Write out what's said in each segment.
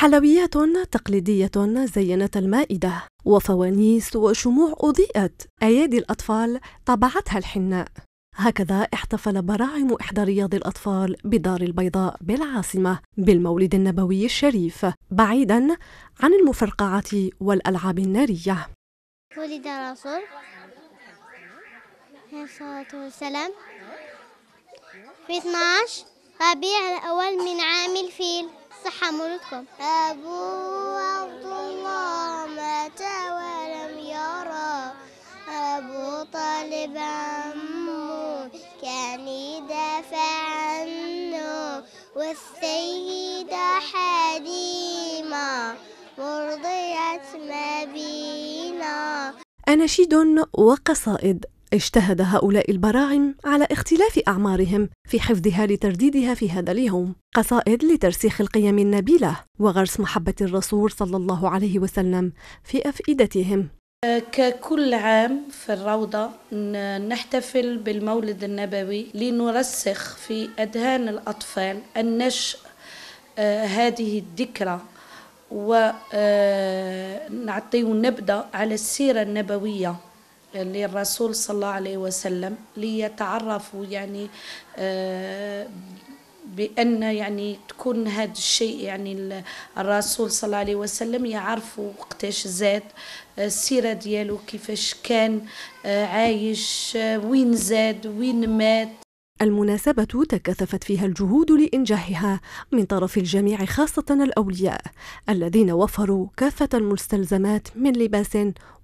حلويات تقليدية زينت المائدة وفوانيس وشموع أضيئت أيادي الأطفال طبعتها الحناء هكذا احتفل براعم إحدى رياض الأطفال بدار البيضاء بالعاصمة بالمولد النبوي الشريف بعيدا عن المفرقعات والألعاب النارية ولد رسول عليه الصلاة والسلام في 12 ربيع الأول من عام حمولكم أبو عبد الله مات ولم يرى أبو طالب عمه كان يدافع عنه والسيدة حليمة مرضية بينا أناشيد وقصائد اجتهد هؤلاء البراعم على اختلاف أعمارهم في حفظها لترديدها في هذا اليوم قصائد لترسيخ القيم النبيلة وغرس محبة الرسول صلى الله عليه وسلم في أفئدتهم أه، ككل عام في الروضة نحتفل بالمولد النبوي لنرسخ في أذهان الأطفال النشأ أه، هذه الذكرى ونعطيه أه، نبدأ على السيرة النبوية للرسول يعني صلى الله عليه وسلم ليتعرفوا يعني آه، بأن يعني تكون هذا الشيء يعني الرسول صلى الله عليه وسلم يعرفوا وقتاش زاد آه، السيرة ديالو كيفاش كان آه، عايش وين زاد وين مات المناسبة تكاثفت فيها الجهود لإنجاحها من طرف الجميع خاصة الأولياء الذين وفروا كافة المستلزمات من لباس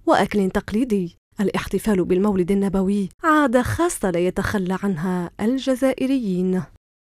وأكل تقليدي الاحتفال بالمولد النبوي عادة خاصة لا يتخلى عنها الجزائريين